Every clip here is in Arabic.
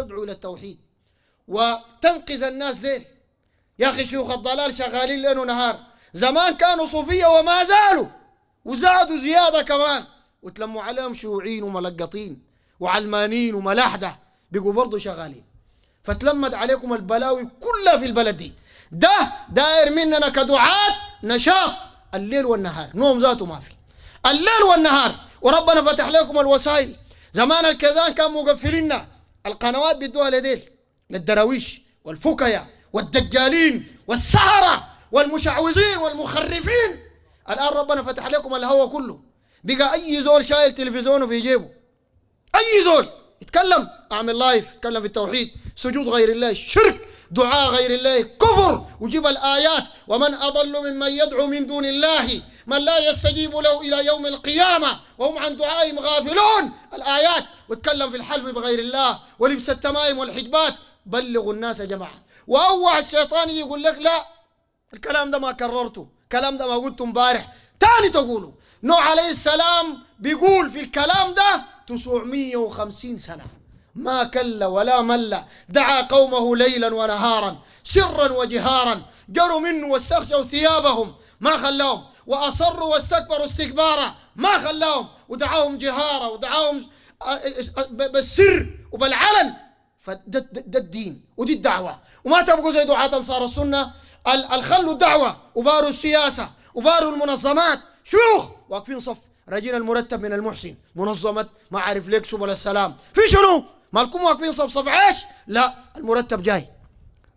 تدعو الى التوحيد وتنقذ الناس ديل يا اخي شيوخ الضلال شغالين ليل ونهار زمان كانوا صوفيه وما زالوا وزادوا زياده كمان وتلموا عليهم شيوعيين وملقطين وعلمانيين وملاحده بقوا برضه شغالين فتلمت عليكم البلاوي كلها في البلد دي ده داير مننا كدعاة نشاط الليل والنهار نوم ذاته ما في الليل والنهار وربنا فتح لكم الوسائل زمان الكذان كان مقفليننا القنوات بيدوها لديل للدراويش والفكيا والدجالين والسهرة والمشعوذين والمخرفين الآن ربنا فتح لكم الهوى كله بقى أي زول شايل تلفزيونه في جيبه أي زول يتكلم أعمل لايف يتكلم في التوحيد سجود غير الله شرك دعاء غير الله كفر وجيب الآيات ومن أضل ممن يدعو من دون الله من لا يستجيب له إلى يوم القيامة وهم عن دعائهم غافلون الآيات واتكلم في الحلف بغير الله ولبس التمائم والحجبات بلغوا الناس يا جماعة وأوع الشيطان يقول لك لا الكلام ده ما كررته الكلام ده ما قلته امبارح تاني تقولوا نوح عليه السلام بيقول في الكلام ده 950 سنة ما كل ولا مل دعا قومه ليلا ونهارا سرا وجهارا جروا منه واستخشوا ثيابهم ما خلاهم وأصروا واستكبروا استكبارا ما خلاهم ودعاهم جهارا ودعاهم بالسر وبالعلن فده ده الدين ودي الدعوة وما تبقوا زي دعاة أنصار السنة الخلوا الدعوة وباروا السياسة وباروا المنظمات شيوخ واقفين صف راجين المرتب من المحسن منظمة ما عارف ليك ولا السلام في شنو؟ مالكم واقفين صف صف عيش؟ لا المرتب جاي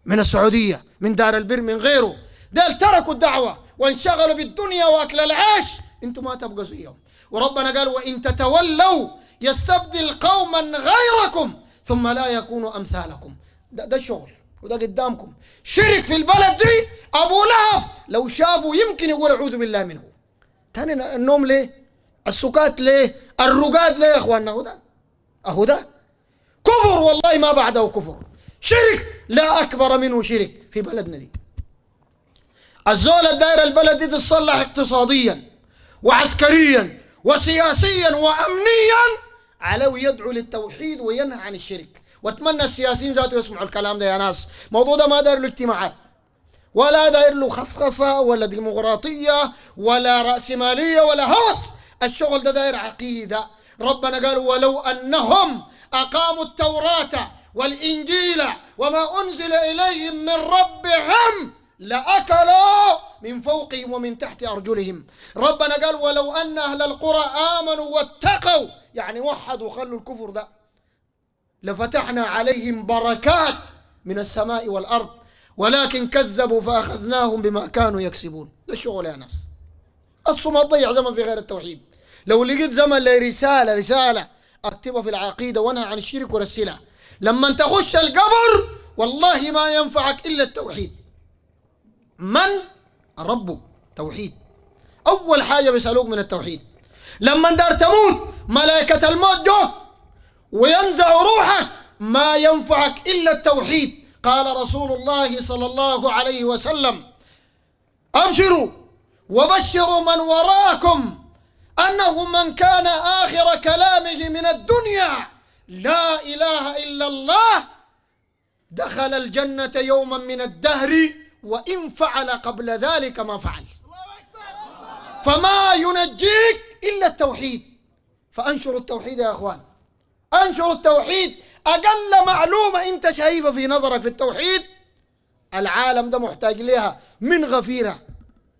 من السعودية من دار البر من غيره ديل تركوا الدعوة وانشغلوا بالدنيا واكل العيش انتم ما تبقوا زيهم وربنا قال وان تتولوا يستبدل قوما غيركم ثم لا يكونوا امثالكم ده, ده الشغل وده قدامكم شرك في البلد دي ابو لهب لو شافه يمكن يقول اعوذ بالله منه ثاني النوم ليه السكات ليه الرقاد ليه يا اخواننا اهو ده اهو ده كفر والله ما بعده كفر شرك لا اكبر منه شرك في بلدنا دي الزولة الدائرة دي تتصلح اقتصاديا وعسكريا وسياسيا وأمنيا علوي يدعو للتوحيد وينهى عن الشرك واتمنى السياسيين ذاته يسمعوا الكلام ده يا ناس الموضوع ده ما داير له اجتماعات ولا داير له خصخصة ولا ديمقراطية ولا رأسمالية ولا هوس الشغل ده داير عقيدة ربنا قال ولو أنهم أقاموا التوراة والإنجيل وما أنزل إليهم من ربهم لأكلوا من فوقهم ومن تحت أرجلهم ربنا قال ولو أن أهل القرى آمنوا واتقوا يعني وحدوا خلوا الكفر ده لفتحنا عليهم بركات من السماء والأرض ولكن كذبوا فأخذناهم بما كانوا يكسبون ده شغل يا ناس أصل ما تضيع زمن في غير التوحيد لو لقيت زمن لرسالة رسالة أكتبها في العقيدة وانهى عن الشرك ورسلها لما تخش القبر والله ما ينفعك إلا التوحيد من ربك توحيد أول حاجة بيسألوك من التوحيد لما دار تموت ملائكة الموت جوك وينزع روحك ما ينفعك إلا التوحيد قال رسول الله صلى الله عليه وسلم أبشروا وبشروا من وراكم أنه من كان آخر كلامه من الدنيا لا إله إلا الله دخل الجنة يوما من الدهر وإن فعل قبل ذلك ما فعل فما ينجيك إلا التوحيد فأنشروا التوحيد يا أخوان أنشروا التوحيد أقل معلومة أنت شايفها في نظرك في التوحيد العالم ده محتاج لها من غفيرة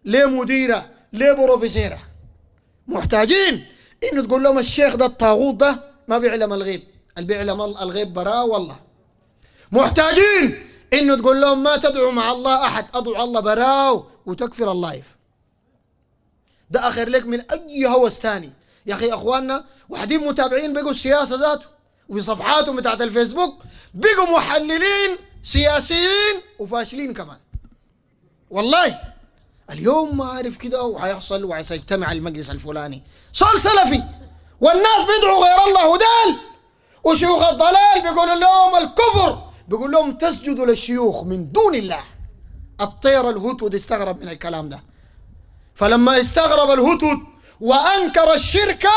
لمديرة لبروفيسيرة محتاجين إنه تقول لهم الشيخ ده الطاغوت ده ما بيعلم الغيب اللي بيعلم الغيب براه والله محتاجين انه تقول لهم ما تدعوا مع الله احد ادعو الله براو وتكفر اللايف ده اخر لك من اي هوس ثاني يا اخي اخواننا وحدين متابعين بقوا السياسه ذاته وفي صفحاتهم بتاعت الفيسبوك بقوا محللين سياسيين وفاشلين كمان والله اليوم ما عارف كده وحيحصل وحيجتمع المجلس الفلاني صار سلفي والناس بيدعوا غير الله ودال وشيوخ الضلال بيقولوا لهم الكفر بيقول لهم تسجدوا للشيوخ من دون الله الطير الهتود استغرب من الكلام ده فلما استغرب الهتود وأنكر الشرك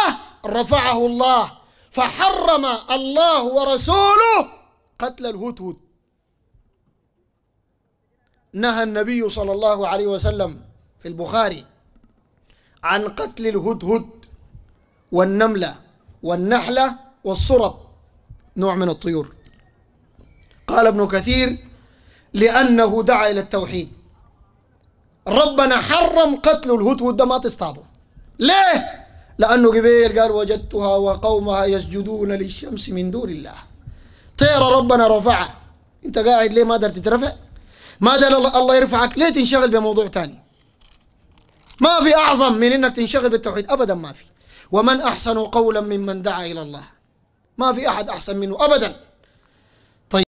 رفعه الله فحرم الله ورسوله قتل الهتود نهى النبي صلى الله عليه وسلم في البخاري عن قتل الهدهد والنملة والنحلة والصرط نوع من الطيور قال ابن كثير لأنه دعا إلى التوحيد ربنا حرم قتل الهدهد ما تصطادوا ليه؟ لأنه قبيل قال وجدتها وقومها يسجدون للشمس من دون الله طير ربنا رفعها أنت قاعد ليه ما دار تترفع؟ ما دار الله يرفعك ليه تنشغل بموضوع ثاني؟ ما في أعظم من أنك تنشغل بالتوحيد أبدا ما في ومن أحسن قولا ممن دعا إلى الله ما في أحد أحسن منه أبدا